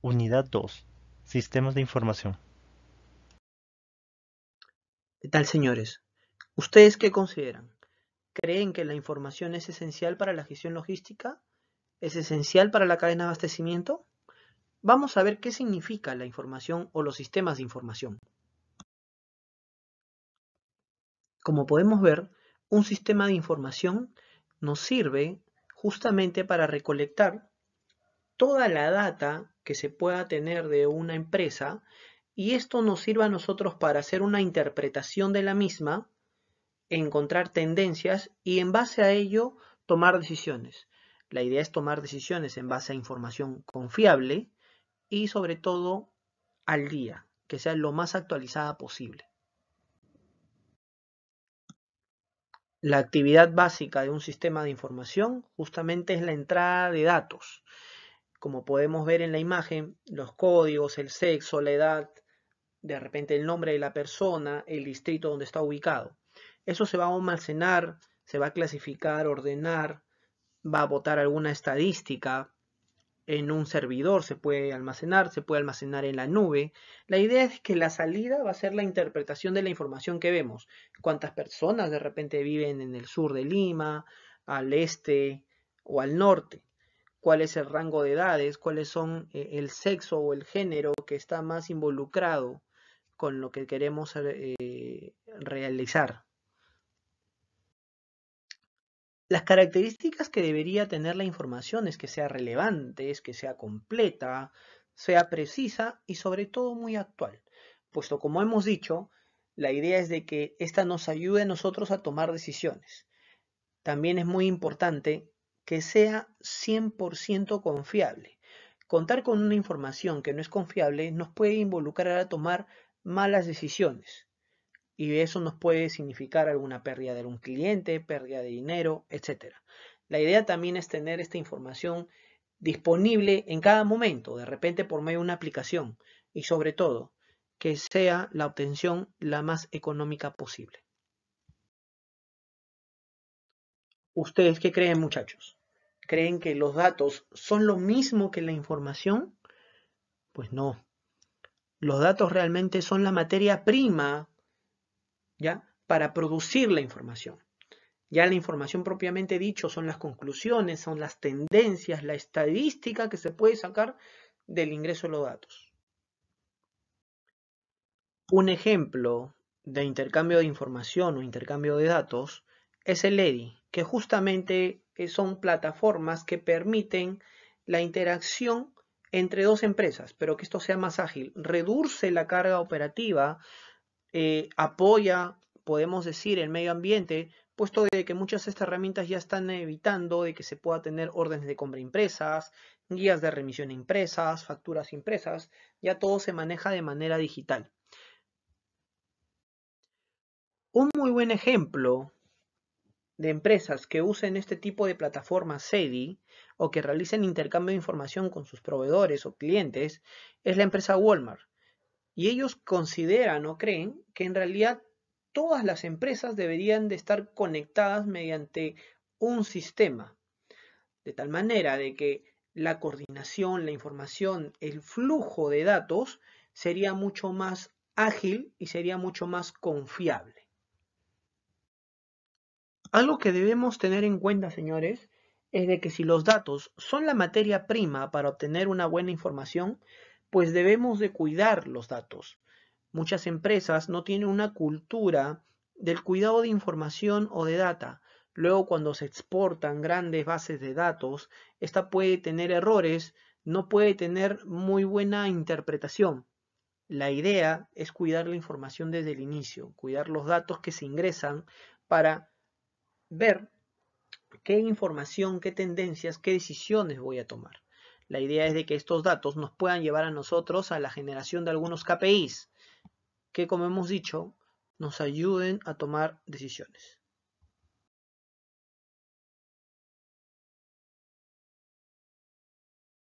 Unidad 2. Sistemas de información. ¿Qué tal, señores? ¿Ustedes qué consideran? ¿Creen que la información es esencial para la gestión logística? ¿Es esencial para la cadena de abastecimiento? Vamos a ver qué significa la información o los sistemas de información. Como podemos ver, un sistema de información nos sirve justamente para recolectar toda la data que se pueda tener de una empresa y esto nos sirve a nosotros para hacer una interpretación de la misma, encontrar tendencias y en base a ello tomar decisiones. La idea es tomar decisiones en base a información confiable y sobre todo al día, que sea lo más actualizada posible. La actividad básica de un sistema de información justamente es la entrada de datos como podemos ver en la imagen, los códigos, el sexo, la edad, de repente el nombre de la persona, el distrito donde está ubicado. Eso se va a almacenar, se va a clasificar, ordenar, va a botar alguna estadística en un servidor, se puede almacenar, se puede almacenar en la nube. La idea es que la salida va a ser la interpretación de la información que vemos. Cuántas personas de repente viven en el sur de Lima, al este o al norte cuál es el rango de edades, cuáles son eh, el sexo o el género que está más involucrado con lo que queremos eh, realizar. Las características que debería tener la información es que sea relevante, es que sea completa, sea precisa y sobre todo muy actual, puesto como hemos dicho, la idea es de que esta nos ayude a nosotros a tomar decisiones. También es muy importante que sea 100% confiable. Contar con una información que no es confiable nos puede involucrar a tomar malas decisiones y eso nos puede significar alguna pérdida de un cliente, pérdida de dinero, etc. La idea también es tener esta información disponible en cada momento, de repente por medio de una aplicación y sobre todo que sea la obtención la más económica posible. ¿Ustedes qué creen muchachos? creen que los datos son lo mismo que la información? Pues no. Los datos realmente son la materia prima, ¿ya? Para producir la información. Ya la información propiamente dicho son las conclusiones, son las tendencias, la estadística que se puede sacar del ingreso de los datos. Un ejemplo de intercambio de información o intercambio de datos es el EDI, que justamente eh, son plataformas que permiten la interacción entre dos empresas, pero que esto sea más ágil, reduce la carga operativa, eh, apoya, podemos decir, el medio ambiente, puesto de que muchas de estas herramientas ya están evitando de que se pueda tener órdenes de compra impresas, guías de remisión impresas, facturas impresas, ya todo se maneja de manera digital. Un muy buen ejemplo de empresas que usen este tipo de plataformas SEDI o que realicen intercambio de información con sus proveedores o clientes es la empresa Walmart. Y ellos consideran o creen que en realidad todas las empresas deberían de estar conectadas mediante un sistema, de tal manera de que la coordinación, la información, el flujo de datos sería mucho más ágil y sería mucho más confiable. Algo que debemos tener en cuenta, señores, es de que si los datos son la materia prima para obtener una buena información, pues debemos de cuidar los datos. Muchas empresas no tienen una cultura del cuidado de información o de data. Luego, cuando se exportan grandes bases de datos, esta puede tener errores, no puede tener muy buena interpretación. La idea es cuidar la información desde el inicio, cuidar los datos que se ingresan para ver qué información, qué tendencias, qué decisiones voy a tomar. La idea es de que estos datos nos puedan llevar a nosotros a la generación de algunos KPIs que, como hemos dicho, nos ayuden a tomar decisiones.